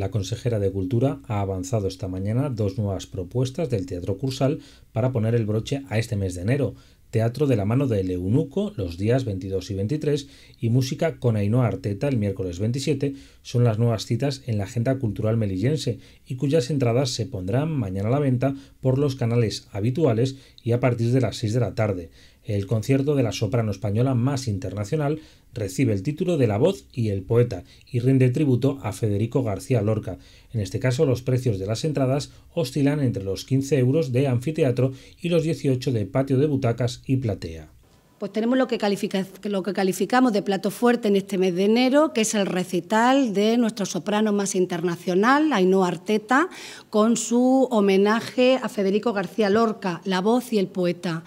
La consejera de Cultura ha avanzado esta mañana dos nuevas propuestas del Teatro Cursal para poner el broche a este mes de enero. Teatro de la mano de Eunuco los días 22 y 23 y música con Ainhoa Arteta el miércoles 27 son las nuevas citas en la agenda cultural melillense y cuyas entradas se pondrán mañana a la venta por los canales habituales y a partir de las 6 de la tarde. El concierto de la soprano española más internacional recibe el título de La voz y el poeta y rinde tributo a Federico García Lorca. En este caso los precios de las entradas oscilan entre los 15 euros de anfiteatro y los 18 de patio de butacas y platea pues tenemos lo que, calificamos de plato fuerte en este mes de enero, que es el recital de nuestro soprano más internacional, Ainhoa Arteta, con su homenaje a Federico García Lorca, la voz y el poeta.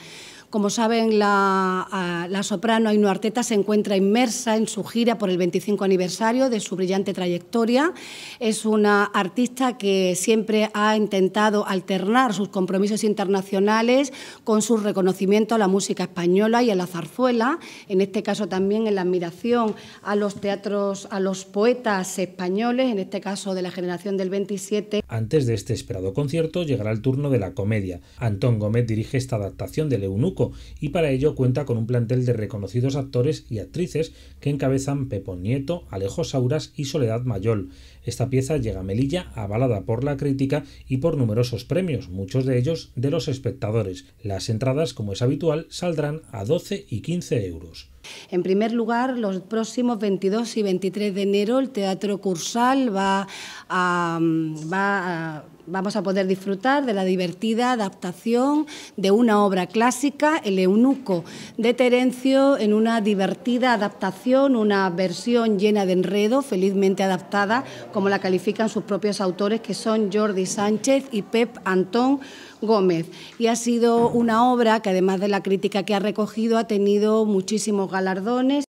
Como saben, la, soprano Ainhoa Arteta se encuentra inmersa en su gira por el 25 aniversario de su brillante trayectoria. Es una artista que siempre ha intentado alternar sus compromisos internacionales con su reconocimiento a la música española y a la zarzuela, en este caso también en la admiración a los teatros, a los poetas españoles, en este caso de la generación del 27. Antes de este esperado concierto llegará el turno de la comedia. Antón Gómez dirige esta adaptación del Eunuco y para ello cuenta con un plantel de reconocidos actores y actrices que encabezan Pepo Nieto, Alejo Sauras y Soledad Mayol. Esta pieza llega a Melilla avalada por la crítica y por numerosos premios, muchos de ellos de los espectadores. Las entradas, como es habitual, saldrán a 12 y 15 euros. En primer lugar, los próximos 22 y 23 de enero el Teatro Cursal va a, mm, va a Vamos a poder disfrutar de la divertida adaptación de una obra clásica, El Eunuco, de Terencio, en una divertida adaptación, una versión llena de enredo, felizmente adaptada, como la califican sus propios autores, que son Jordi Sánchez y Pep Antón Gómez. Y ha sido una obra que, además de la crítica que ha recogido, ha tenido muchísimos galardones.